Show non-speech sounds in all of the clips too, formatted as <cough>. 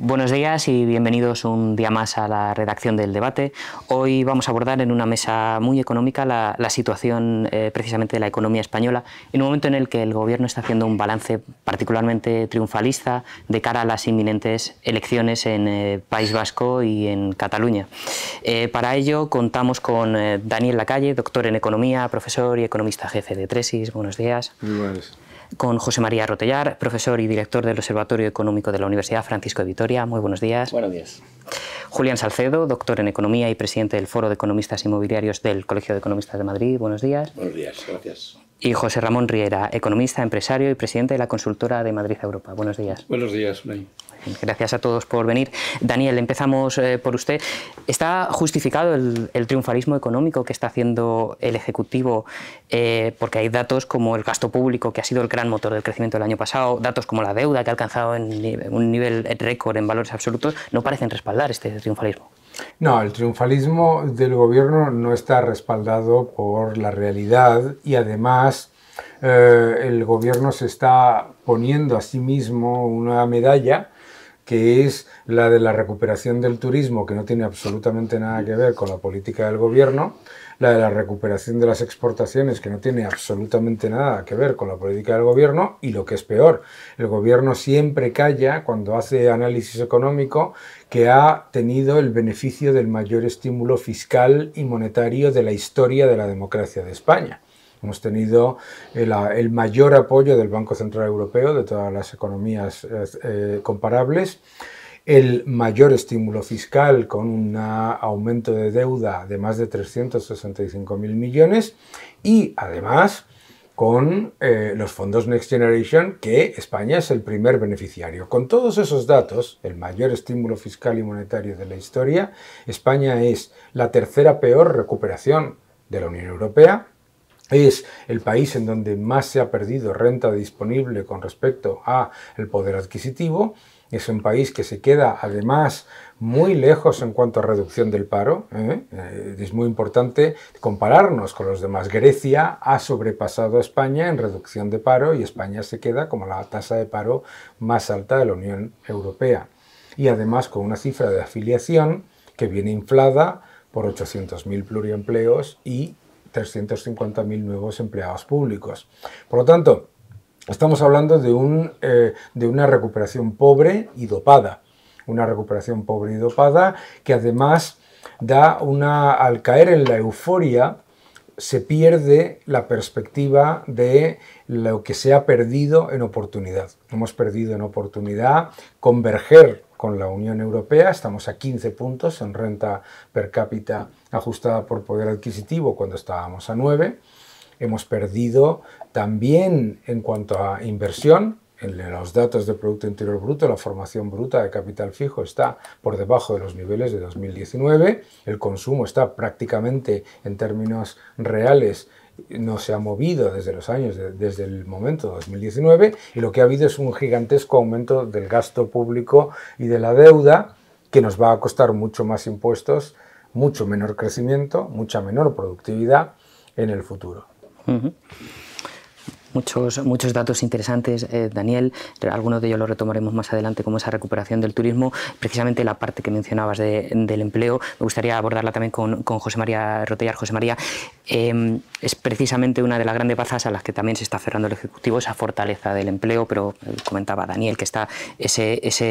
Buenos días y bienvenidos un día más a la redacción del debate. Hoy vamos a abordar en una mesa muy económica la, situación eh, precisamente de la economía española en un momento en el que el gobierno está haciendo un balance particularmente triunfalista de cara a las inminentes elecciones en eh, País Vasco y en Cataluña. Eh, para ello contamos con Daniel Lacalle, doctor en economía, profesor y economista jefe de Tresis. Buenos días. buenas con José María Rotellar, profesor y director del Observatorio Económico de la Universidad Francisco de Vitoria. Muy buenos días. Buenos días. Julián Salcedo, doctor en Economía y presidente del Foro de Economistas Inmobiliarios del Colegio de Economistas de Madrid. Buenos días. Buenos días, gracias. Y José Ramón Riera, economista, empresario y presidente de la consultora de Madrid Europa. Buenos días. Buenos días, Gracias a todos por venir. Daniel, empezamos eh, por usted. ¿Está justificado el, triunfalismo económico que está haciendo el Ejecutivo? Eh, porque hay datos como el gasto público, que ha sido el gran motor del crecimiento del año pasado, datos como la deuda, que ha alcanzado un nivel récord en valores absolutos, no parecen respaldar este triunfalismo. No, el triunfalismo del gobierno no está respaldado por la realidad y además eh, el gobierno se está poniendo a sí mismo una medalla que es la de la recuperación del turismo, que no tiene absolutamente nada que ver con la política del gobierno, la de la recuperación de las exportaciones, que no tiene absolutamente nada que ver con la política del gobierno, y lo que es peor, el gobierno siempre calla cuando hace análisis económico que ha tenido el beneficio del mayor estímulo fiscal y monetario de la historia de la democracia de España. Hemos tenido eh, el, mayor apoyo del Banco Central Europeo, de todas las economías eh, eh, comparables, el mayor estímulo fiscal con un aumento de deuda de más de 365.000 millones y además con los fondos Next Generation, que España es el primer beneficiario. Con todos esos datos, el mayor estímulo fiscal y monetario de la historia, España es la tercera peor recuperación de la Unión Europea, es el país en donde más se ha perdido renta disponible con respecto a el poder adquisitivo, es un país que se queda además muy lejos en cuanto a reducción del paro. ¿eh? Eh, es muy importante compararnos con los demás. Grecia ha sobrepasado a España en reducción de paro y España se queda como la tasa de paro más alta de la Unión Europea. Y además con una cifra de afiliación que viene inflada por 800.000 pluriempleos y 350.000 nuevos empleados públicos. Por lo tanto, estamos hablando de, un, eh, de una recuperación pobre y dopada. Una recuperación pobre y dopada que además da una, al caer en la euforia, se pierde la perspectiva de lo que se ha perdido en oportunidad. Hemos perdido en oportunidad converger con la Unión Europea. Estamos a 15 puntos en renta per cápita ajustada por poder adquisitivo cuando estábamos a 9. Hemos perdido también en cuanto a inversión, en los datos de Producto Interior Bruto, la formación bruta de capital fijo está por debajo de los niveles de 2019, el consumo está prácticamente en términos reales no se ha movido desde los años, desde el momento 2019, y lo que ha habido es un gigantesco aumento del gasto público y de la deuda, que nos va a costar mucho más impuestos, mucho menor crecimiento, mucha menor productividad en el futuro muchos, datos interesantes, eh, Daniel. Algunos de ellos los retomaremos más adelante, como esa recuperación del turismo. Precisamente la parte que mencionabas del empleo, me gustaría abordarla también con, con José María Rotellar. José María, em, es precisamente una de las grandes bazas a las que también se está cerrando el Ejecutivo, esa fortaleza del empleo, pero eh, comentaba Daniel que está ese, ese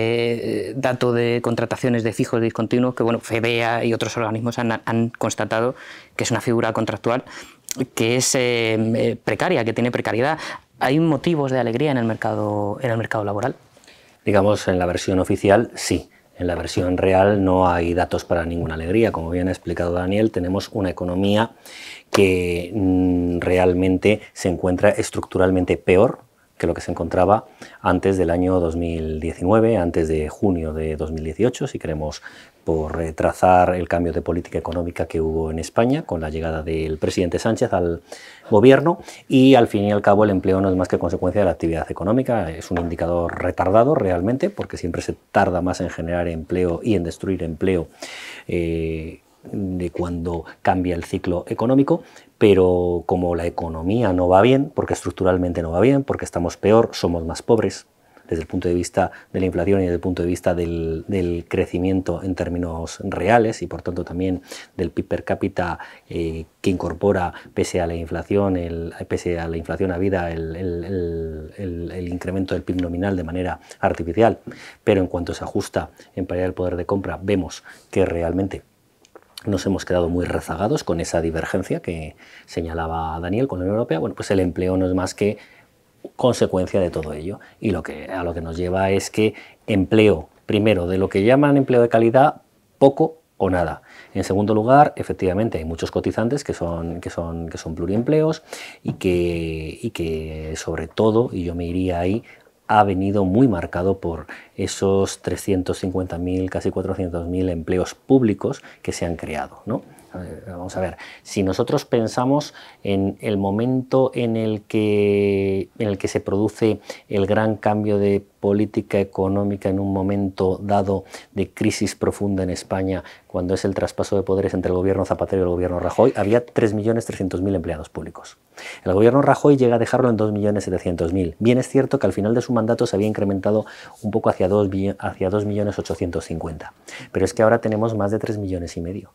eh, dato de contrataciones de fijos discontinuos que bueno, FEBEA y otros organismos han, han constatado que es una figura contractual que es eh, eh, precaria, que tiene precariedad. ¿Hay motivos de alegría en el mercado, en el mercado laboral? Digamos, en la versión oficial, sí. En la versión real no hay datos para ninguna alegría. Como bien ha explicado Daniel, tenemos una economía que mm, realmente se encuentra estructuralmente peor que lo que se encontraba antes del año 2019, antes de junio de 2018, si queremos por retrasar el cambio de política económica que hubo en España con la llegada del presidente Sánchez al gobierno y al fin y al cabo el empleo no es más que consecuencia de la actividad económica, es un indicador retardado realmente porque siempre se tarda más en generar empleo y en destruir empleo. Eh, de cuando cambia el ciclo económico, pero como la economía no va bien, porque estructuralmente no va bien, porque estamos peor, somos más pobres, desde el punto de vista de la inflación y desde el punto de vista del, crecimiento en términos reales y por tanto también del PIB per cápita eh, que incorpora pese a la inflación, pese a la inflación habida el, el, el, incremento del PIB nominal de manera artificial, pero en cuanto se ajusta en paridad del poder de compra vemos que realmente nos hemos quedado muy rezagados con esa divergencia que señalaba Daniel con la Unión Europea. Bueno, pues el empleo no es más que consecuencia de todo ello. Y lo que, a lo que nos lleva es que empleo, primero, de lo que llaman empleo de calidad, poco o nada. En segundo lugar, efectivamente, hay muchos cotizantes que son, que son, que son pluriempleos y que, y que, sobre todo, y yo me iría ahí, ha venido muy marcado por esos 350.000, casi 400.000 empleos públicos que se han creado. ¿no? Vamos a ver, si nosotros pensamos en el momento en el que, en el que se produce el gran cambio de política económica en un momento dado de crisis profunda en España, cuando es el traspaso de poderes entre el gobierno Zapatero y el gobierno Rajoy, había 3.300.000 empleados públicos. El gobierno Rajoy llega a dejarlo en 2.700.000. Bien es cierto que al final de su mandato se había incrementado un poco hacia 2.850.000, hacia pero es que ahora tenemos más de 3.500.000.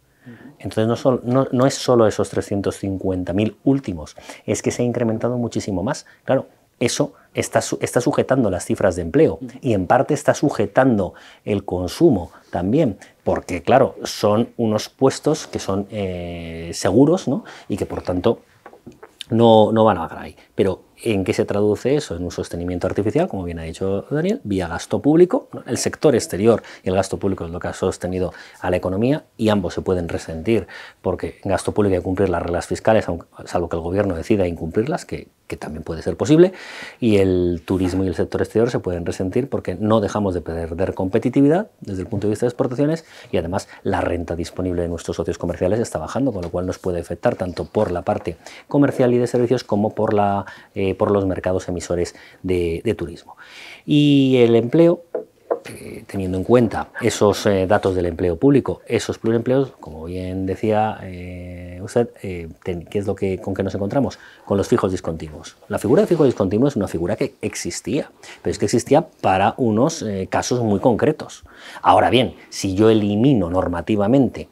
Entonces no, es solo esos 350.000 últimos, es que se ha incrementado muchísimo más. Claro, eso está, está, sujetando las cifras de empleo y en parte está sujetando el consumo también, porque claro, son unos puestos que son eh, seguros y que por tanto no, no van a bajar ahí. Pero ¿En qué se traduce eso? En un sostenimiento artificial, como bien ha dicho Daniel, vía gasto público. El sector exterior y el gasto público es lo que ha sostenido a la economía y ambos se pueden resentir porque gasto público hay que cumplir las reglas fiscales, salvo que el gobierno decida incumplirlas, que que también puede ser posible, y el turismo y el sector exterior se pueden resentir porque no dejamos de perder competitividad desde el punto de vista de exportaciones y además la renta disponible de nuestros socios comerciales está bajando, con lo cual nos puede afectar tanto por la parte comercial y de servicios como por, la, eh, por los mercados emisores de, de turismo. Y el empleo, eh, teniendo en cuenta esos eh, datos del empleo público, esos pluriempleos, como bien decía eh, usted, ¿qué es lo que, con qué nos encontramos? Con los fijos discontinuos. La figura de fijo discontinuo es una figura que existía, pero es que existía para unos casos muy concretos. Ahora bien, si yo elimino normativamente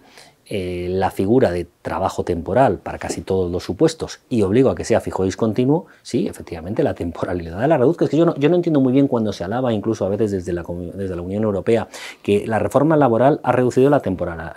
eh, la figura de trabajo temporal para casi todos los supuestos y obligo a que sea fijo y discontinuo, sí, efectivamente la temporalidad la reduzco. Es que yo no, yo no entiendo muy bien cuando se alaba, incluso a veces desde la, desde la Unión Europea, que la reforma laboral ha reducido la,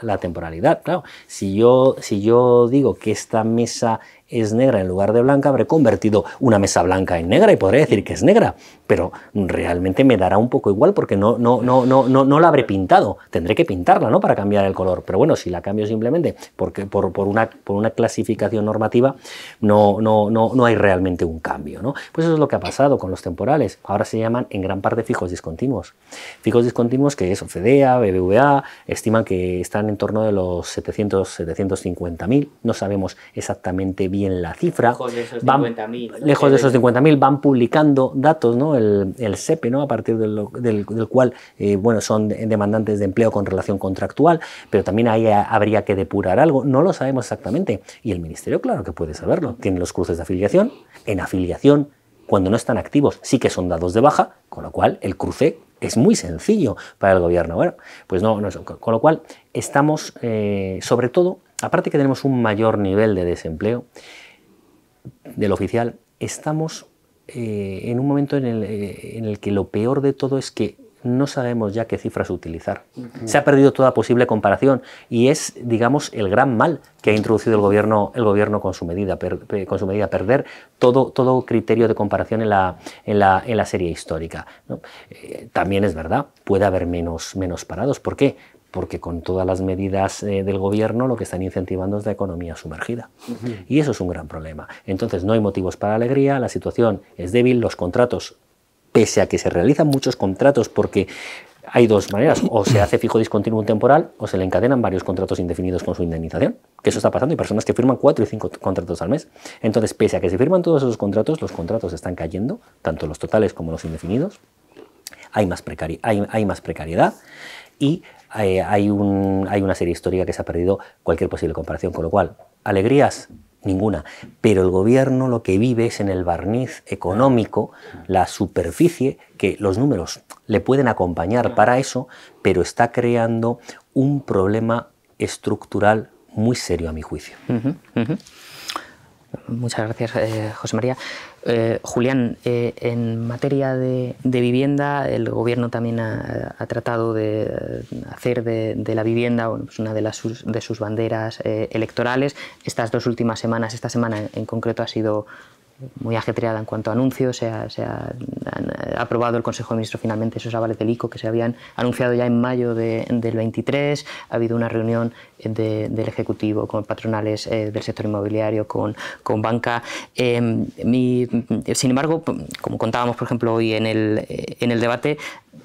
la temporalidad. Claro, si yo, si yo digo que esta mesa es negra en lugar de blanca, habré convertido una mesa blanca en negra y podré decir que es negra, pero realmente me dará un poco igual porque no, no, no, no, no, no la habré pintado, tendré que pintarla ¿no? para cambiar el color, pero bueno, si la cambio simplemente porque, por, una, por una clasificación normativa, no, no, no, no hay realmente un cambio. ¿no? Pues eso es lo que ha pasado con los temporales, ahora se llaman en gran parte fijos discontinuos. Fijos discontinuos que es OCDEA, BBVA, estiman que están en torno de los 700, 750 mil, no sabemos exactamente bien y en la cifra. Lejos de esos 50.000. Lejos de esos 50.000 van publicando datos, ¿no? El, el SEPE, ¿no? A partir del, cual, eh, bueno, son demandantes de empleo con relación contractual, pero también ahí habría que depurar algo. No lo sabemos exactamente. Y el Ministerio, claro que puede saberlo. Tiene los cruces de afiliación. En afiliación, cuando no están activos, sí que son dados de baja, con lo cual el cruce es muy sencillo para el gobierno. Bueno, pues no, con lo cual estamos, eh, sobre todo, aparte que tenemos un mayor nivel de desempleo del oficial, estamos eh, en un momento eh, en el, que lo peor de todo es que no sabemos ya qué cifras utilizar. Se ha perdido toda posible comparación y es, digamos, el gran mal que ha introducido el gobierno, el gobierno con, su medida, con su medida, perder todo, todo criterio de comparación en la, en la, serie histórica. Eh, también es verdad, puede haber menos, menos parados. ¿Por qué? porque con todas las medidas eh, del gobierno lo que están incentivando es la economía sumergida. Y eso es un gran problema. Entonces no hay motivos para alegría, la situación es débil, los contratos, pese a que se realizan muchos contratos porque hay dos maneras, o se hace fijo discontinuo temporal o se le encadenan varios contratos indefinidos con su indemnización, que eso está pasando, hay personas que firman cuatro y cinco contratos al mes. Entonces, pese a que se firman todos esos contratos, los contratos están cayendo, tanto los totales como los indefinidos, hay más, hay más precariedad y eh, hay, una serie histórica que se ha perdido cualquier posible comparación, con lo cual, alegrías ninguna. Pero el gobierno lo que vive es en el barniz económico, la superficie que los números le pueden acompañar para eso, pero está creando un problema estructural muy serio a mi juicio. Muchas gracias, eh, José María. Eh, Julián, eh, en materia de, vivienda, el gobierno también ha, tratado de hacer de, la vivienda pues una de, las sus, de sus banderas eh, electorales. Estas dos últimas semanas, esta semana en, concreto ha sido muy ajetreada en cuanto a anuncios. Se ha, aprobado el Consejo de Ministros finalmente esos avales del ICO que se habían anunciado ya en mayo del 23. Ha habido una reunión del Ejecutivo, con patronales eh, del sector inmobiliario, con, con banca. Em, sin embargo, como contábamos, por ejemplo, hoy en el, en el debate,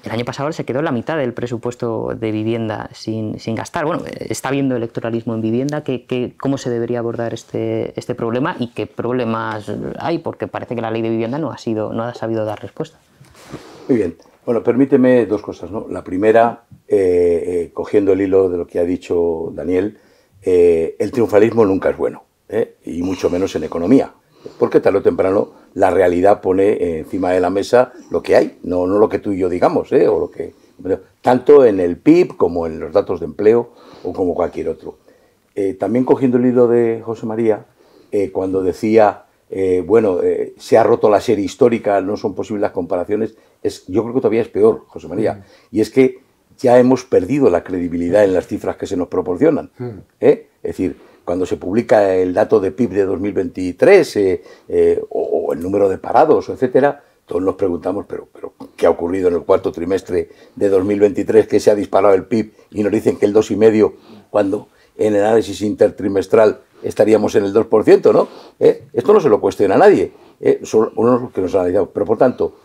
el año pasado se quedó la mitad del presupuesto de vivienda sin, sin gastar. Bueno, está habiendo electoralismo en vivienda, ¿Qué, cómo se debería abordar este, este problema y qué problemas hay? Porque parece que la ley de vivienda no ha, sido, no ha sabido dar respuesta. Muy bien. Bueno, permíteme dos cosas. ¿no? La primera, eh, eh, cogiendo el hilo de lo que ha dicho Daniel, eh, el triunfalismo nunca es bueno, y mucho menos en economía, porque tarde o temprano la realidad pone encima de la mesa lo que hay, no, no lo que tú y yo digamos, o lo que, tanto en el PIB como en los datos de empleo o como cualquier otro. también cogiendo el hilo de José María, cuando decía bueno, se ha roto la serie histórica, no son posibles las comparaciones es, yo creo que todavía es peor, José María, mm. y es que ya hemos perdido la credibilidad en las cifras que se nos proporcionan. Mm. ¿eh? Es decir, cuando se publica el dato de PIB de 2023 eh, eh, o, el número de parados, etcétera, todos nos preguntamos, pero, pero ¿qué ha ocurrido en el cuarto trimestre de 2023 que se ha disparado el PIB y nos dicen que el 2,5 cuando en el análisis intertrimestral estaríamos en el 2%, ¿no? Esto no se lo cuestiona a nadie, son unos que nos analizado. Pero por tanto,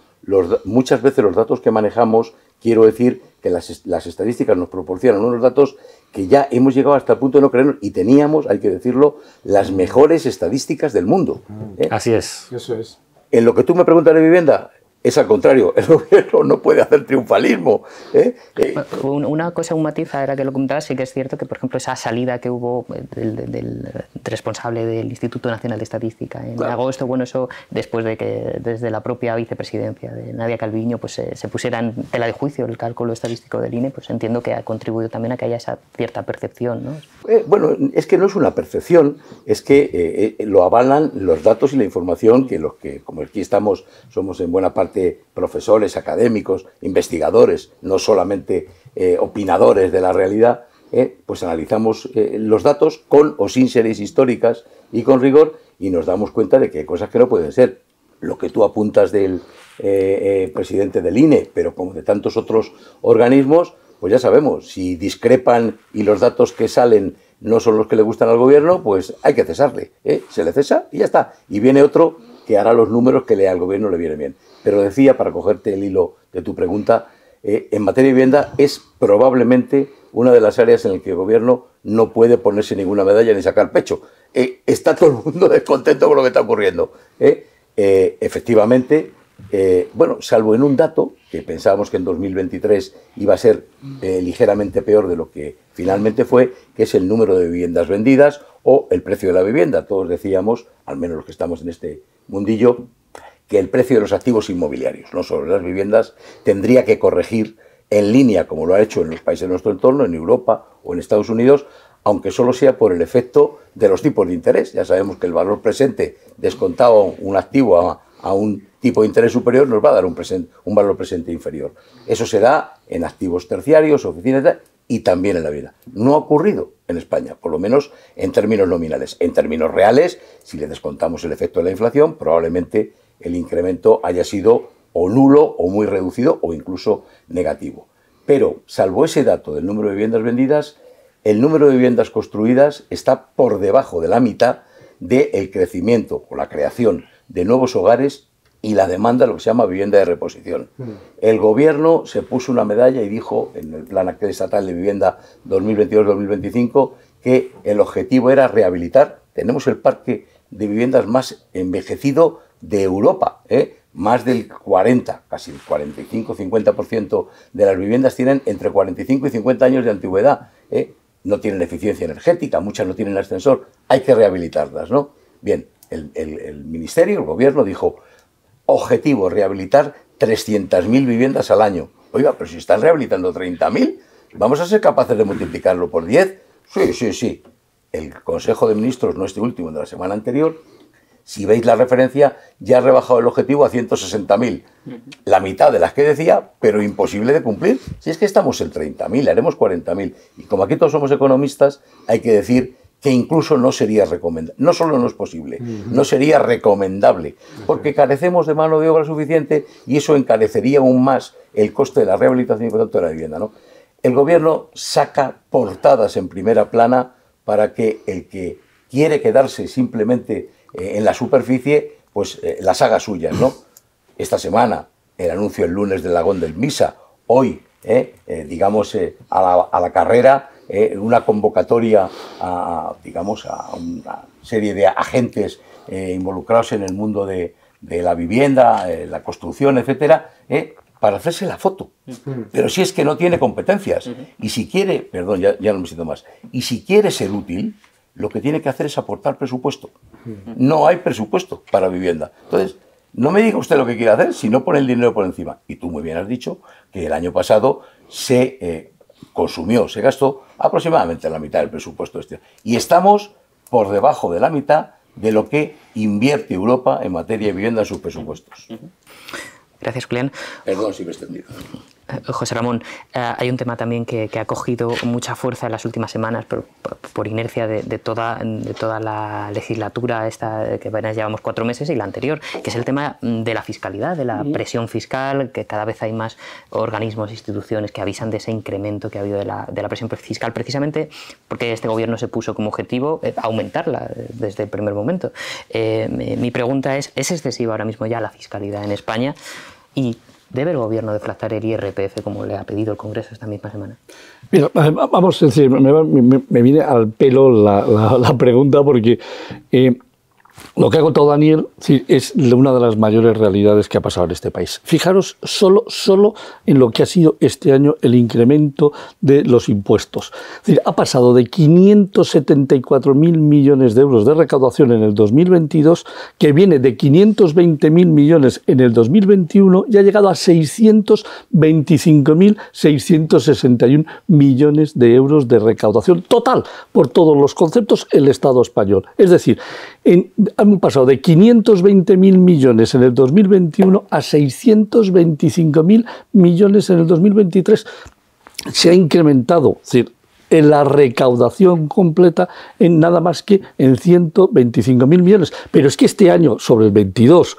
muchas veces los datos que manejamos, quiero decir que las, las, estadísticas nos proporcionan unos datos que ya hemos llegado hasta el punto de no creernos y teníamos, hay que decirlo, las mejores estadísticas del mundo. ¿eh? Así es. Eso es. En lo que tú me preguntas de vivienda, es al contrario, el <laughs> gobierno no puede hacer triunfalismo. ¿eh? Eh, una cosa, un matiz, era que lo comentabas, sí que es cierto que, por ejemplo, esa salida que hubo del, responsable del Instituto Nacional de Estadística en agosto, bueno, eso después de que desde la propia vicepresidencia de Nadia Calviño pues, eh, se, pusieran pusiera en tela de juicio el cálculo estadístico del INE, pues entiendo que ha contribuido también a que haya esa cierta percepción. ¿no? bueno, es que no es una percepción, es que lo avalan los datos y la información que los que, como aquí estamos, somos en buena parte profesores, académicos, investigadores, no solamente eh, opinadores de la realidad, eh, pues analizamos eh, los datos con o sin series históricas y con rigor y nos damos cuenta de que hay cosas que no pueden ser. Lo que tú apuntas del presidente del INE, pero como de tantos otros organismos, pues ya sabemos, si discrepan y los datos que salen no son los que le gustan al gobierno, pues hay que cesarle. Se le cesa y ya está. Y viene otro que hará los números que le, al gobierno le viene bien. Pero decía, para cogerte el hilo de tu pregunta, eh, en materia de vivienda es probablemente una de las áreas en las que el gobierno no puede ponerse ninguna medalla ni sacar pecho. Eh, está todo el mundo <laughs> descontento con lo que está ocurriendo. ¿eh? efectivamente, eh, bueno, salvo en un dato, que pensábamos que en 2023 iba a ser eh, ligeramente peor de lo que finalmente fue, que es el número de viviendas vendidas o el precio de la vivienda. Todos decíamos, al menos los que estamos en este mundillo, que el precio de los activos inmobiliarios, no solo las viviendas, tendría que corregir en línea, como lo ha hecho en los países de nuestro entorno, en Europa o en Estados Unidos, aunque solo sea por el efecto de los tipos de interés. Ya sabemos que el valor presente descontado un activo a a un tipo de interés superior, nos va a dar un, valor presente inferior. Eso se da en activos terciarios, oficinas y también en la vida. No ha ocurrido en España, por lo menos en términos nominales. En términos reales, si le descontamos el efecto de la inflación, probablemente el incremento haya sido o nulo o muy reducido o incluso negativo. Pero, salvo ese dato del número de viviendas vendidas, el número de viviendas construidas está por debajo de la mitad del crecimiento o la creación de nuevos hogares y la demanda, lo que se llama vivienda de reposición. Mm. El gobierno se puso una medalla y dijo en el Plan Estatal de Vivienda 2022-2025 que el objetivo era rehabilitar. Tenemos el parque de viviendas más envejecido de Europa. ¿eh? Más del 40, casi el 45-50% de las viviendas tienen entre 45 y 50 años de antigüedad. ¿eh? No tienen eficiencia energética, muchas no tienen ascensor. Hay que rehabilitarlas, ¿no? Bien, el, ministerio, el gobierno dijo, objetivo, rehabilitar 300.000 viviendas al año. Oiga, pero si están rehabilitando 30.000, ¿vamos a ser capaces de multiplicarlo por 10? Sí, sí, sí. El Consejo de Ministros, no este último, de la semana anterior, si veis la referencia, ya ha rebajado el objetivo a 160.000. La mitad de las que decía, pero imposible de cumplir. Si es que estamos en 30.000, haremos 40.000. Y como aquí todos somos economistas, hay que decir que incluso no sería recomendable, no solo no es posible, no sería recomendable, porque carecemos de mano de obra suficiente y eso encarecería aún más el coste de la rehabilitación y por tanto de la vivienda. ¿no? El gobierno saca portadas en primera plana para que el que quiere quedarse simplemente eh, en la superficie, pues eh, las haga suyas, ¿no? Esta semana, el anuncio el lunes del Lagón del Misa, hoy, eh, eh digamos, a la, a la carrera, eh, una convocatoria a, digamos, a una serie de agentes eh, involucrados en el mundo de, la vivienda, eh, la construcción, etcétera, para hacerse la foto. Pero si es que no tiene competencias y si quiere, perdón, ya, no me siento más, y si quiere ser útil, lo que tiene que hacer es aportar presupuesto. No hay presupuesto para vivienda. Entonces, no me diga usted lo que quiere hacer si no pone el dinero por encima. Y tú muy bien has dicho que el año pasado se consumió, se gastó aproximadamente la mitad del presupuesto este. Y estamos por debajo de la mitad de lo que invierte Europa en materia de vivienda en sus presupuestos. Gracias, Julián. Perdón si me he eh, José Ramón, eh, hay un tema también que, ha cogido mucha fuerza en las últimas semanas por, inercia de, toda, la legislatura, esta que apenas llevamos cuatro meses y la anterior, que es el tema mm, de la fiscalidad, de la presión fiscal, que cada vez hay más organismos, e instituciones que avisan de ese incremento que ha habido de la, de la presión fiscal, precisamente porque este gobierno se puso como objetivo eh, aumentarla desde el primer momento. mi pregunta es, ¿es excesiva ahora mismo ya la fiscalidad en España? y ¿Debe el gobierno deflactar el IRPF como le ha pedido el Congreso esta misma semana? Mira, vamos a decir, me, viene al pelo la, pregunta porque eh, lo que ha contado Daniel es una de las mayores realidades que ha pasado en este país. Fijaros solo, solo en lo que ha sido este año el incremento de los impuestos. Es ha pasado de 574.000 millones de euros de recaudación en el 2022, que viene de 520.000 millones en el 2021 y ha llegado a 625.661 millones de euros de recaudación total por todos los conceptos el Estado español. Es decir, en han pasado de 520.000 millones en el 2021 a 625.000 millones en el 2023. Se ha incrementado, es decir, en la recaudación completa en nada más que en 125.000 millones. Pero es que este año, sobre el 22,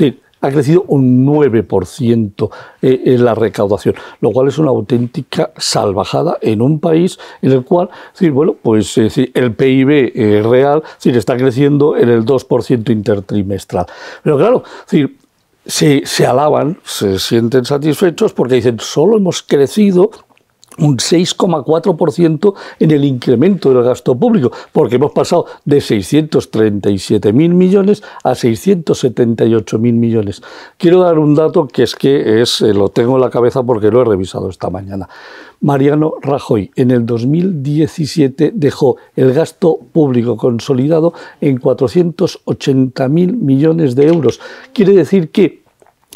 es ha crecido un 9% en eh, la recaudación, lo cual es una auténtica salvajada en un país en el cual, decir, bueno, pues eh, el PIB eh, real está creciendo en el 2% intertrimestral. Pero claro, decir, se, alaban, se sienten satisfechos porque dicen, solo hemos crecido un 6,4% en el incremento del gasto público, porque hemos pasado de 637.000 millones a 678.000 millones. Quiero dar un dato que es que es, eh, lo tengo en la cabeza porque lo he revisado esta mañana. Mariano Rajoy en el 2017 dejó el gasto público consolidado en 480.000 millones de euros. Quiere decir que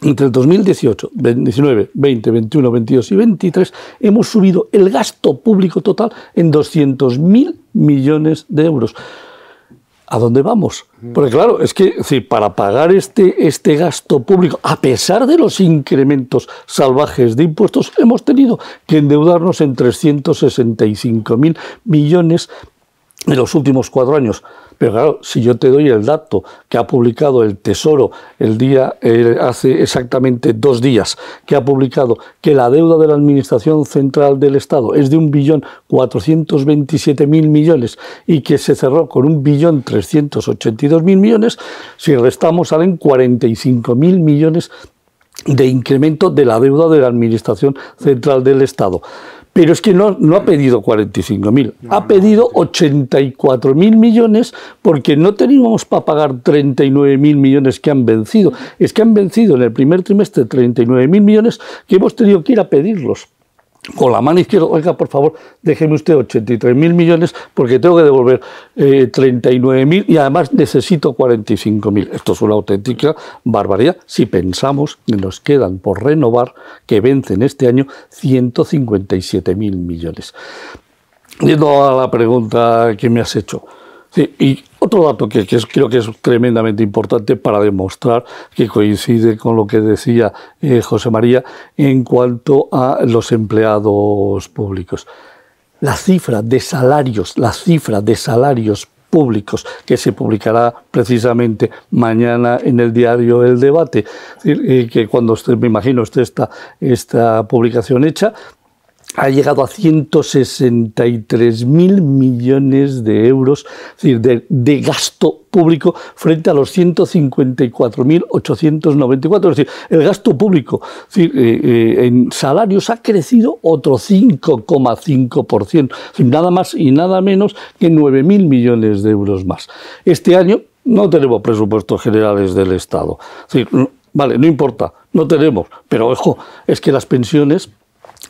entre el 2018, 19, 20, 21, 22 y 23 hemos subido el gasto público total en 200.000 millones de euros. ¿A dónde vamos? Mm. Porque claro, es que sí, para pagar este, este gasto público, a pesar de los incrementos salvajes de impuestos, hemos tenido que endeudarnos en 365.000 millones en los últimos cuatro años. Pero claro, si yo te doy el dato que ha publicado el Tesoro el día eh, hace exactamente dos días, que ha publicado que la deuda de la Administración Central del Estado es de 1.427.000 millones y que se cerró con 1.382.000 millones, si restamos salen 45.000 millones de incremento de la deuda de la Administración Central del Estado. Pero es que no, no ha pedido 45.000, ha pedido 84 millones porque no teníamos para pagar 39.000 millones que han vencido. Es que han vencido en el primer trimestre 39.000 millones que hemos tenido que ir a pedirlos con la mano izquierda, oiga, por favor, déjeme usted 83 mil millones porque tengo que devolver eh, 39 mil y además necesito 45 mil. Esto es una auténtica barbaridad si pensamos que nos quedan por renovar, que vencen este año, 157 mil millones. Yendo a la pregunta que me has hecho, Sí, y otro dato que, creo que es tremendamente importante para demostrar que coincide con lo que decía eh, José María en cuanto a los empleados públicos. La cifra de salarios, la cifra de salarios públicos que se publicará precisamente mañana en el diario El Debate, eh, que cuando me imagino, usted esta, esta publicación hecha, ha llegado a 163.000 millones de euros decir, de, gasto público frente a los 154.894. Es decir, el gasto público eh, eh, en salarios ha crecido otro 5,5%, nada más y nada menos que 9.000 millones de euros más. Este año no tenemos presupuestos generales del Estado. Es decir, Vale, no importa, no tenemos, pero ojo, es que las pensiones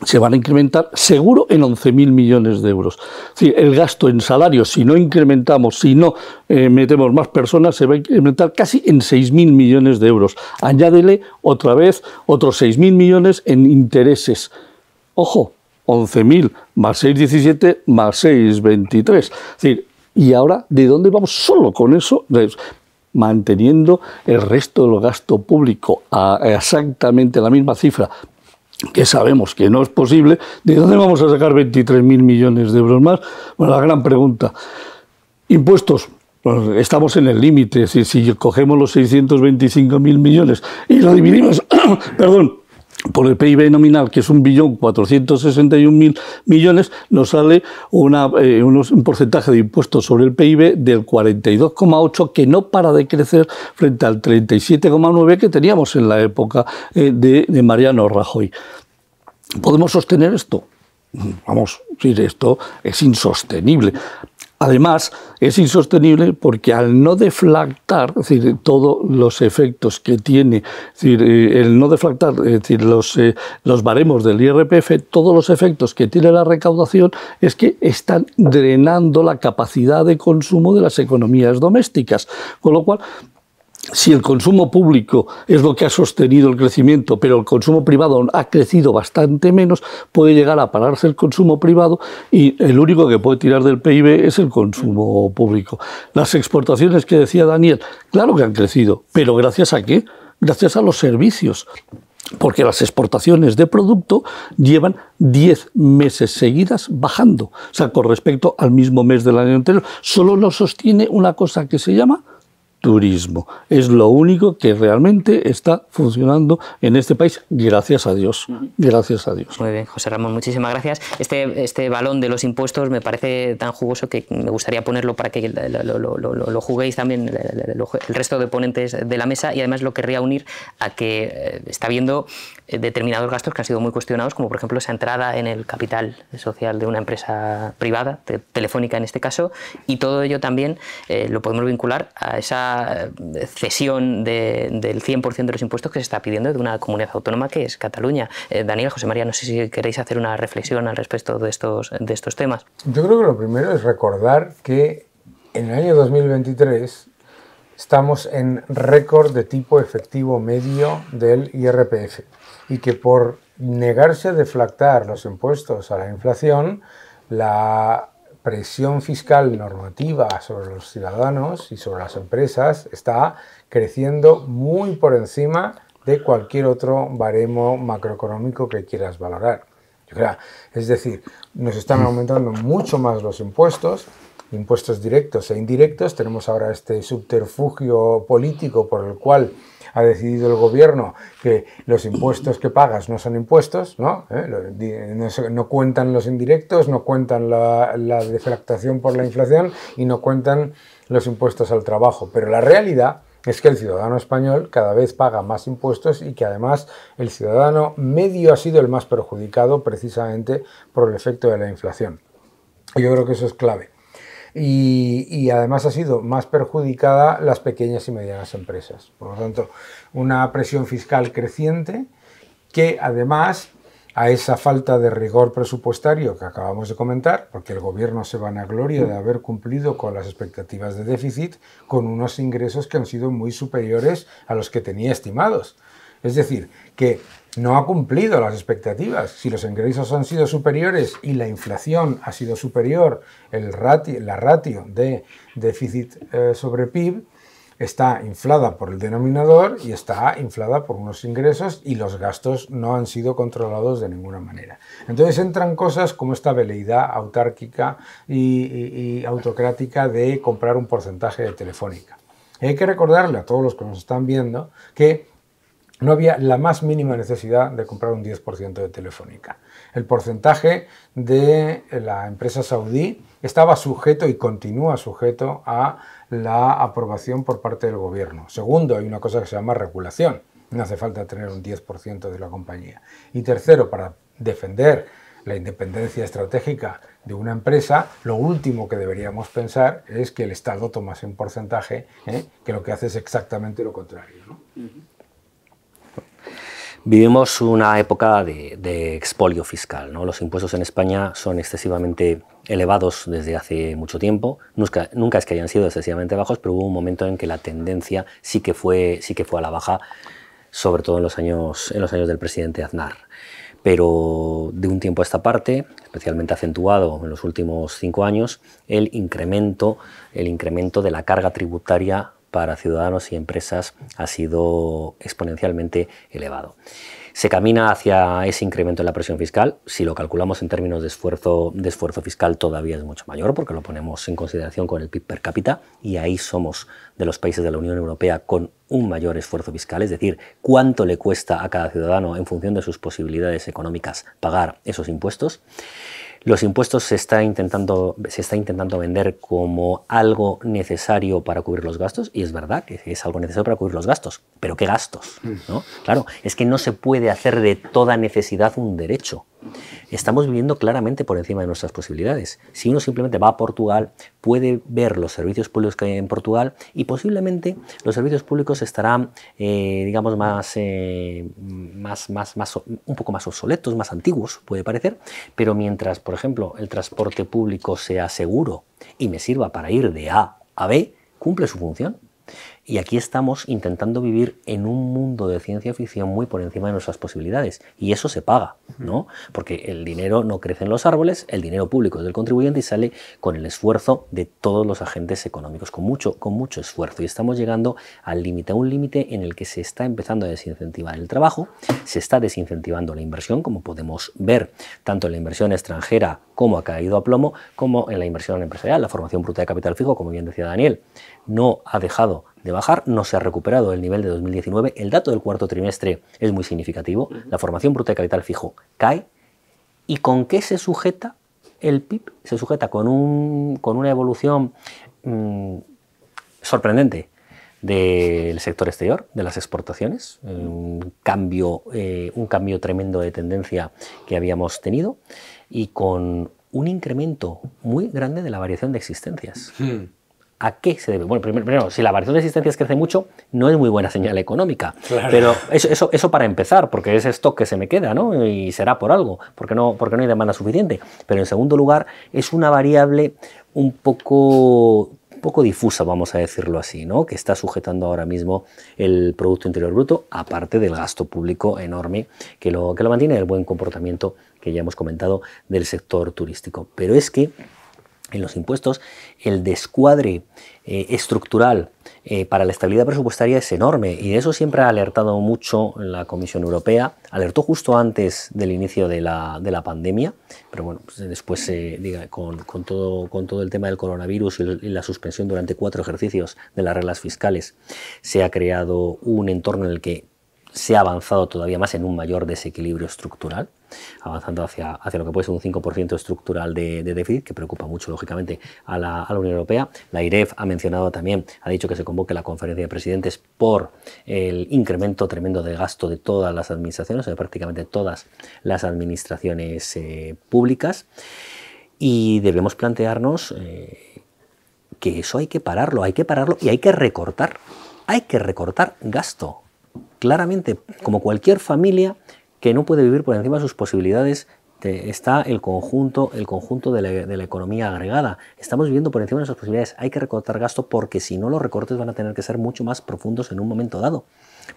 se van a incrementar seguro en 11.000 millones de euros. el gasto en salarios, si no incrementamos, si no eh, metemos más personas, se va a incrementar casi en 6.000 millones de euros. Añádele otra vez otros 6.000 millones en intereses. Ojo, 11.000 más 6.17 más 6.23. decir, ¿y ahora de dónde vamos solo con eso? manteniendo el resto del gasto público a exactamente la misma cifra, que sabemos que no es posible, ¿de dónde vamos a sacar 23.000 millones de euros más? Bueno, la gran pregunta. Impuestos. Pues, estamos en el límite. Si, si cogemos los 625.000 millones y lo dividimos, <coughs> perdón, por el PIB nominal, que es 1.461.000 millones, nos sale eh, un porcentaje de impuestos sobre el PIB del 42,8 que no para de crecer frente al 37,9 que teníamos en la época eh, de, de Mariano Rajoy. ¿Podemos sostener esto? Vamos, esto es insostenible. Además, es insostenible porque al no deflactar es decir, todos los efectos que tiene, es decir, eh, el no deflactar decir, los, eh, los baremos del IRPF, todos los efectos que tiene la recaudación es que están drenando la capacidad de consumo de las economías domésticas. Con lo cual, si el consumo público es lo que ha sostenido el crecimiento, pero el consumo privado ha crecido bastante menos, puede llegar a pararse el consumo privado y el único que puede tirar del PIB es el consumo público. Las exportaciones que decía Daniel, claro que han crecido, pero gracias a qué? Gracias a los servicios porque las exportaciones de producto llevan 10 meses seguidas bajando, o sea, con respecto al mismo mes del año anterior. Solo lo sostiene una cosa que se llama turismo. Es lo único que realmente está funcionando en este país, gracias a Dios. Gracias a Dios. Muy bien, José Ramón, muchísimas gracias. Este, este balón de los impuestos me parece tan jugoso que me gustaría ponerlo para que lo, juguéis también el resto de ponentes de la mesa y además lo querría unir a que eh, está habiendo eh, determinados gastos que han sido muy cuestionados, como por ejemplo esa entrada en el capital social de una empresa privada, telefónica en este caso, y todo ello también eh, lo podemos vincular a esa cesión del 100% de los impuestos que se está pidiendo de una comunidad autónoma que es Cataluña. Eh, Daniel, José María, no sé si queréis hacer una reflexión al respecto de estos, de estos temas. Yo creo que lo primero es recordar que en el año 2023 estamos en récord de tipo efectivo medio del IRPF y que por negarse a deflactar los impuestos a la inflación, la presión fiscal normativa sobre los ciudadanos y sobre las empresas está creciendo muy por encima de cualquier otro baremo macroeconómico que quieras valorar. Es decir, nos están aumentando mucho más los impuestos, impuestos directos e indirectos. Tenemos ahora este subterfugio político por el cual ha decidido el gobierno que los impuestos que pagas no son impuestos, ¿no? Eh, no, cuentan los indirectos, no cuentan la, la por la inflación y no cuentan los impuestos al trabajo. Pero la realidad es que el ciudadano español cada vez paga más impuestos y que además el ciudadano medio ha sido el más perjudicado precisamente por el efecto de la inflación. Yo creo que eso es clave y, además ha sido más perjudicada las pequeñas y medianas empresas. Por lo tanto, una presión fiscal creciente que además a esa falta de rigor presupuestario que acabamos de comentar, porque el gobierno se van a gloria de haber cumplido con las expectativas de déficit con unos ingresos que han sido muy superiores a los que tenía estimados. Es decir, que no ha cumplido las expectativas. Si los ingresos han sido superiores y la inflación ha sido superior, la ratio de déficit eh, sobre PIB está inflada por el denominador y está inflada por unos ingresos y los gastos no han sido controlados de ninguna manera. Entonces entran cosas como esta veleidad autárquica y, autocrática de comprar un porcentaje de telefónica. hay que recordarle a todos los que nos están viendo que no había la más mínima necesidad de comprar un 10% de Telefónica. El porcentaje de la empresa saudí estaba sujeto y continúa sujeto a la aprobación por parte del gobierno. Segundo, hay una cosa que se llama regulación. No hace falta tener un 10% de la compañía. Y tercero, para defender la independencia estratégica de una empresa, lo último que deberíamos pensar es que el Estado tomase un porcentaje ¿eh? que lo que hace es exactamente lo contrario. ¿no? Vivimos una época de, expolio fiscal. Los impuestos en España son excesivamente elevados desde hace mucho tiempo. Nunca, nunca, es que hayan sido excesivamente bajos, pero hubo un momento en que la tendencia sí que fue, sí que fue a la baja, sobre todo en los, años, en los años del presidente Aznar. Pero de un tiempo a esta parte, especialmente acentuado en los últimos cinco años, el incremento, el incremento de la carga tributaria para ciudadanos y empresas ha sido exponencialmente elevado. Se camina hacia ese incremento en la presión fiscal. Si lo calculamos en términos de esfuerzo, de esfuerzo fiscal, todavía es mucho mayor, porque lo ponemos en consideración con el PIB per cápita, y ahí somos de los países de la Unión Europea con un mayor esfuerzo fiscal, es decir, cuánto le cuesta a cada ciudadano en función de sus posibilidades económicas pagar esos impuestos. Los impuestos se está, intentando, se está intentando vender como algo necesario para cubrir los gastos, y es verdad que es algo necesario para cubrir los gastos, pero ¿qué gastos? ¿no? Mm. Claro, es que no se puede hacer de toda necesidad un derecho. Estamos viviendo claramente por encima de nuestras posibilidades. Si uno simplemente va a Portugal, puede ver los servicios públicos que hay en Portugal y posiblemente los servicios públicos estarán, eh, digamos, más, eh, un poco más obsoletos, más antiguos, puede parecer, pero mientras, por ejemplo, el transporte público sea seguro y me sirva para ir de A a B, cumple su función. Y aquí estamos intentando vivir en un mundo de ciencia ficción muy por encima de nuestras posibilidades. Y eso se paga, ¿no? Porque el dinero no crece en los árboles, el dinero público es del contribuyente y sale con el esfuerzo de todos los agentes económicos, con mucho, con mucho esfuerzo. Y estamos llegando al límite, a un límite en el que se está empezando a desincentivar el trabajo, se está desincentivando la inversión, como podemos ver, tanto en la inversión extranjera cómo ha caído a plomo, como en la inversión empresarial, la formación bruta de capital fijo, como bien decía Daniel, no ha dejado de bajar, no se ha recuperado el nivel de 2019, el dato del cuarto trimestre es muy significativo, la formación bruta de capital fijo cae, ¿y con qué se sujeta el PIB? Se sujeta con, una evolución mm, sorprendente del sector exterior, de las exportaciones, eh, eh, un cambio tremendo de tendencia que habíamos tenido y con un incremento muy grande de la variación de existencias. Hmm. ¿A qué se debe? Bueno, primero, primero, si la variación de existencias crece mucho, no es muy buena señal económica. Pero eso, eso, para empezar, porque es stock que se me queda, ¿no? Y será por algo, porque no, porque no hay demanda suficiente. Pero en segundo lugar, es una variable un poco poco difusa, vamos a decirlo así, ¿no? que está sujetando ahora mismo el Producto Interior Bruto, aparte del gasto público enorme que lo, que lo mantiene, el buen comportamiento que ya hemos comentado del sector turístico. Pero es que en los impuestos, el descuadre eh, estructural eh, para la estabilidad presupuestaria es enorme y eso siempre ha alertado mucho la Comisión Europea. Alertó justo antes del inicio de la, pandemia, pero bueno, pues, después con, todo, con todo el tema del coronavirus y la suspensión durante cuatro ejercicios de las reglas fiscales, se ha creado un entorno en el que se ha avanzado todavía más en un mayor desequilibrio estructural, avanzando hacia, hacia lo que puede ser un 5% estructural de, déficit, que preocupa mucho, lógicamente, a la, Unión Europea. La IREF ha mencionado también, ha dicho que se convoque la conferencia de presidentes por el incremento tremendo de gasto de todas las administraciones, de prácticamente todas las administraciones eh, públicas. Y debemos plantearnos eh, que eso hay que pararlo, hay que pararlo y hay que recortar. Hay que recortar gasto claramente, como cualquier familia que no puede vivir por encima de sus posibilidades, está el conjunto, el conjunto de la, economía agregada. Estamos viviendo por encima de nuestras posibilidades. Hay que recortar gasto porque si no los recortes van a tener que ser mucho más profundos en un momento dado.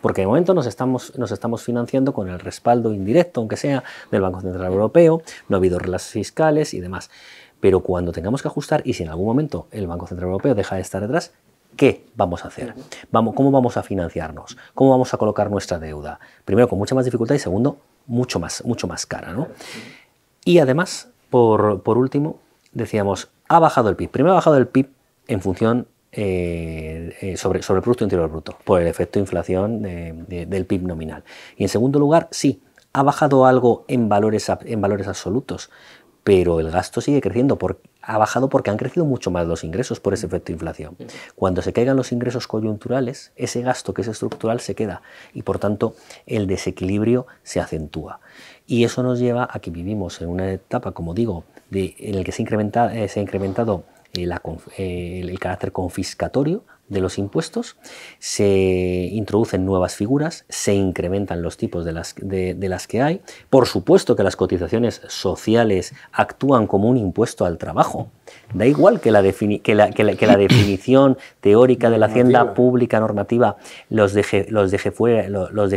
Porque de momento nos estamos, nos estamos financiando con el respaldo indirecto, aunque sea, del Banco Central Europeo, no ha habido reglas fiscales y demás. Pero cuando tengamos que ajustar y si en algún momento el Banco Central Europeo deja de estar detrás, ¿Qué vamos a hacer? ¿Cómo vamos a financiarnos? ¿Cómo vamos a colocar nuestra deuda? Primero, con mucha más dificultad y segundo, mucho más, mucho más cara. ¿no? Y además, por, último, decíamos, ha bajado el PIB. Primero ha bajado el PIB en función eh, eh, sobre, sobre el Producto Interior Bruto, por el efecto de inflación del PIB nominal. Y en segundo lugar, sí, ha bajado algo en valores, en valores absolutos, pero el gasto sigue creciendo, ha bajado porque han crecido mucho más los ingresos por ese mm. efecto de inflación. Mm. Cuando se caigan los ingresos coyunturales, ese gasto que es estructural se queda y por tanto el desequilibrio se acentúa. Y eso nos lleva a que vivimos en una etapa, como digo, en la que eh, se, ha incrementado eh, eh, el, carácter confiscatorio, de los impuestos, se introducen nuevas figuras, se incrementan los tipos de las, de, las que hay. Por supuesto que las cotizaciones sociales actúan como un impuesto al trabajo. Da igual que la, <coughs> definición teórica de la hacienda pública normativa los deje, los fuera, los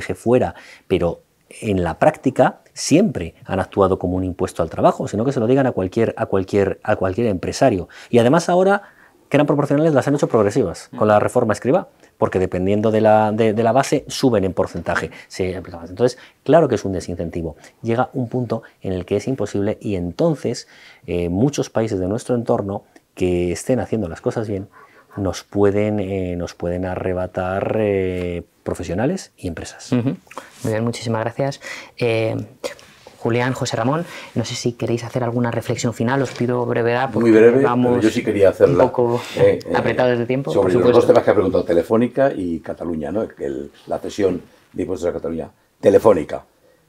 pero en la práctica siempre han actuado como un impuesto al trabajo, sino que se lo digan a cualquier, a cualquier, a cualquier empresario. Y además ahora que eran proporcionales las han hecho progresivas con la reforma escriba, porque dependiendo de la, de, la base suben en porcentaje. entonces, claro que es un desincentivo. Llega un punto en el que es imposible y entonces eh, muchos países de nuestro entorno que estén haciendo las cosas bien nos pueden, eh, nos pueden arrebatar eh, profesionales y empresas. Muy bien, muchísimas gracias. Julián, José Ramón, no sé si queréis hacer alguna reflexión final, os pido brevedad porque Muy breve, yo sí quería hacerla. un poco eh, eh, tiempo. Sobre los dos temas que ha preguntado, Telefónica y Cataluña, ¿no? la cesión de impuestos a Cataluña. Telefónica.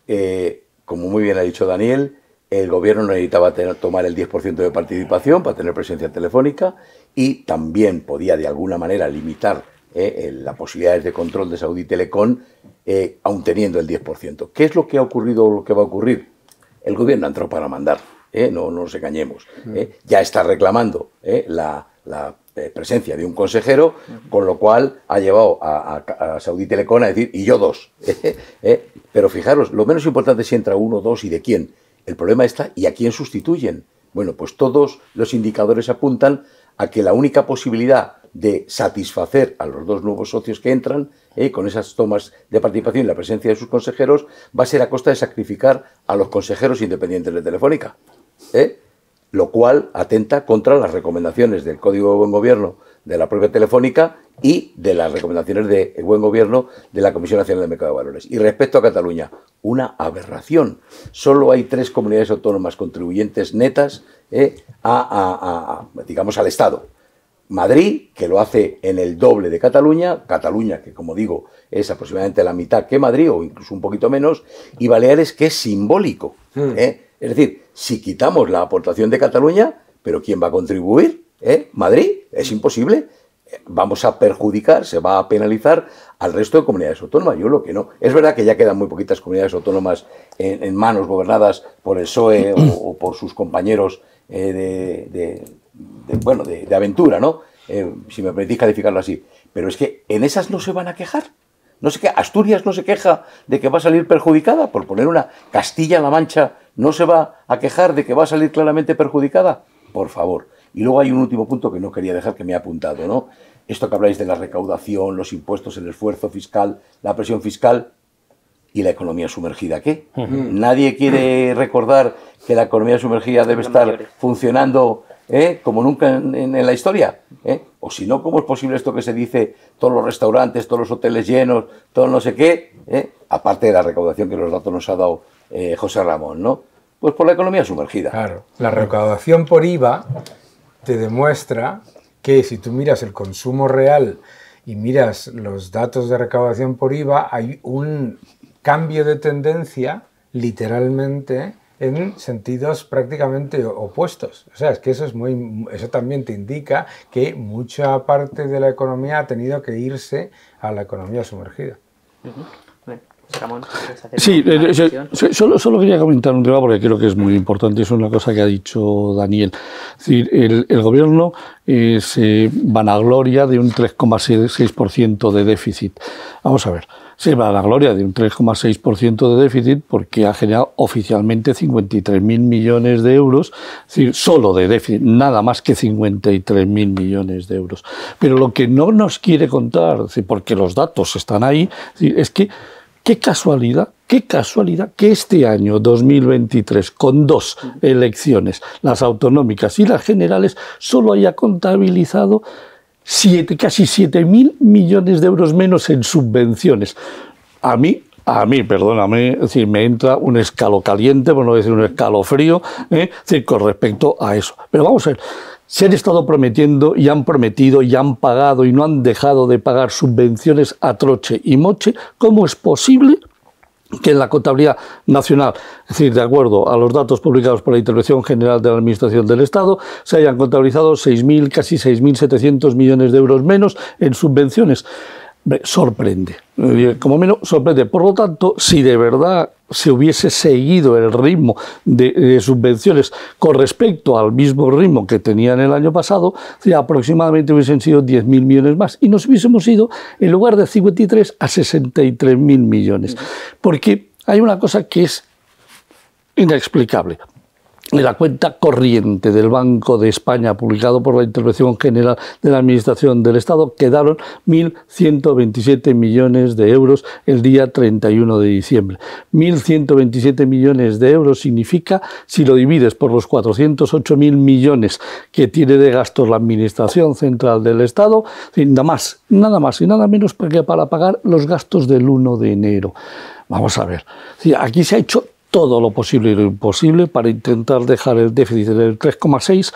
Eh, como muy bien ha dicho Daniel, el gobierno necesitaba tener, tomar el 10% de participación para tener presencia telefónica y también podía de alguna manera limitar eh, eh, las posibilidades de control de Saudi Telecom, eh, aún teniendo el 10%. ¿Qué es lo que ha ocurrido o lo que va a ocurrir? El gobierno entró para mandar, no, nos engañemos. Mm. ya está reclamando la, presencia de un consejero, con lo cual ha llevado a, a, a Saudi Telecom a decir, y yo dos. <laughs> Pero fijaros, lo menos importante es si entra uno, dos y de quién. El problema está, ¿y a quién sustituyen? Bueno, pues todos los indicadores apuntan a que la única posibilidad de satisfacer a los dos nuevos socios que entran, eh, con esas tomas de participación y la presencia de sus consejeros, va a ser a costa de sacrificar a los consejeros independientes de Telefónica. Eh, lo cual atenta contra las recomendaciones del Código de Buen Gobierno de la propia Telefónica y de las recomendaciones de buen gobierno de la Comisión Nacional de Mercado de Valores. Y respecto a Cataluña, una aberración. Solo hay tres comunidades autónomas contribuyentes netas eh, a, digamos, al Estado. Madrid, que lo hace en el doble de Cataluña, Cataluña, que como digo, es aproximadamente la mitad que Madrid, o incluso un poquito menos, y Baleares, que es simbólico. Hmm. ¿eh? Es decir, si quitamos la aportación de Cataluña, ¿pero quién va a contribuir? Eh? ¿Madrid? Es imposible. Vamos a perjudicar, se va a penalizar al resto de comunidades autónomas. Yo lo que no. Es verdad que ya quedan muy poquitas comunidades autónomas en, manos gobernadas por el PSOE o, por sus compañeros eh, de, bueno, de, aventura, ¿no? Eh, si me permitís calificarlo así. Pero es que en esas no se van a quejar. No sé qué, Asturias no se queja de que va a salir perjudicada, por poner una Castilla-La Mancha no se va a quejar de que va a salir claramente perjudicada. Por favor. Y luego hay un último punto que no quería dejar que me ha apuntado, ¿no? esto que habláis de la recaudación, los impuestos, el esfuerzo fiscal, la presión fiscal y la economía sumergida, ¿qué? Nadie quiere recordar que la economía sumergida debe estar funcionando ¿eh? como nunca en, la historia. ¿eh? O si no, ¿cómo es posible esto que se dice todos los restaurantes, todos los hoteles llenos, todo no sé qué? ¿eh? Aparte de la recaudación que los datos nos ha dado José Ramón, ¿no? Pues por la economía sumergida. Claro, la recaudación por IVA te demuestra que si tú miras el consumo real y miras los datos de recaudación por IVA, hay un cambio de tendencia literalmente en sentidos prácticamente opuestos. O sea, es que eso, es muy, eso también te indica que mucha parte de la economía ha tenido que irse a la economía sumergida sí, eh, solo, quería comentar un tema porque creo que es muy importante, es una cosa que ha dicho Daniel. el, gobierno gobierno eh, van a gloria de un 3,6% de déficit. Vamos a ver, se a gloria de un 3,6% de déficit porque ha generado oficialmente 53.000 millones de euros, es solo de déficit, nada más que 53.000 millones de euros. Pero lo que no nos quiere contar, porque los datos están ahí, es que Qué casualidad, qué casualidad que este año 2023, con dos elecciones, las autonómicas y las generales, solo haya contabilizado siete, casi 7.000 millones de euros menos en subvenciones. A mí, a mí, perdóname, es me entra un escalo caliente, por no decir un escalo ¿eh? con respecto a eso. Pero vamos a ver, se han estado prometiendo y han prometido y han pagado y no han dejado de pagar subvenciones a troche y moche. ¿Cómo es posible que en la contabilidad nacional, es decir, de acuerdo a los datos publicados por la Intervención General de la Administración del Estado, se hayan contabilizado 6.000, casi 6.700 millones de euros menos en subvenciones. Sorprende, eh, como menos sorprende. Por lo tanto, si de verdad se hubiese seguido el ritmo de, subvenciones con respecto al mismo ritmo que tenían el año pasado, aproximadamente hubiesen sido 10.000 millones más y nos hubiésemos ido, en lugar de 53, a 63.000 millones. Porque hay una cosa que es inexplicable. En la cuenta corriente del Banco de España, publicado por la Intervención General de la Administración del Estado, quedaron 1.127 millones de euros el día 31 de diciembre. 1.127 millones de euros significa, si lo divides por los 408.000 millones que tiene de gastos la Administración Central del Estado, nada más, nada más y nada menos que para pagar los gastos del 1 de enero. Vamos a ver, aquí se ha hecho todo lo posible y lo imposible para intentar dejar el déficit del 3,6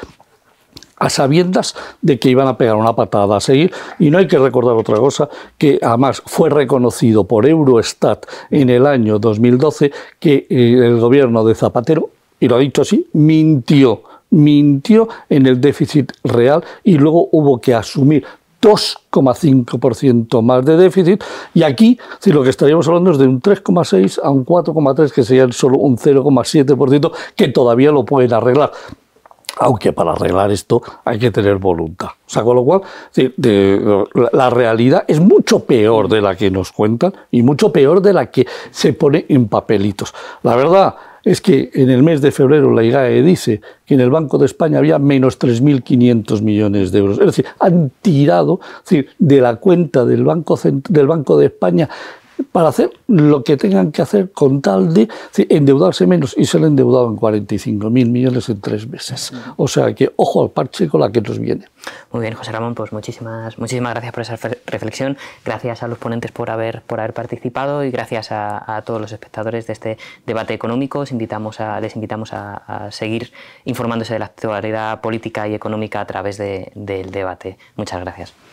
a sabiendas de que iban a pegar una patada a seguir. Y no hay que recordar otra cosa, que además fue reconocido por Eurostat en el año 2012 que eh, el gobierno de Zapatero, y lo ha dicho así, mintió mintió en el déficit real y luego hubo que asumir 2,5% más de déficit. Y aquí, si lo que estaríamos hablando es de un 3,6 a un 4,3, que sería solo un 0,7%, que todavía lo pueden arreglar aunque para arreglar esto hay que tener voluntad. O con lo cual, la realidad es mucho peor de la que nos cuentan y mucho peor de la que se pone en papelitos. La verdad, es que en el mes de febrero la IGAE dice que en el Banco de España había menos 3.500 millones de euros. Es decir, han tirado de la cuenta del Banco, del Banco de España para hacer lo que tengan que hacer con tal de endeudarse menos y se han endeudado en 45.000 millones en tres meses. O sea que ojo al parche con la que nos viene. Muy bien, José Ramón, pues muchísimas, muchísimas gracias por esa reflexión, gracias a los ponentes por haber, por haber participado y gracias a, todos los espectadores de este debate económico. les invitamos a, seguir informándose de la actualidad política y económica a través de, del debate. Muchas gracias.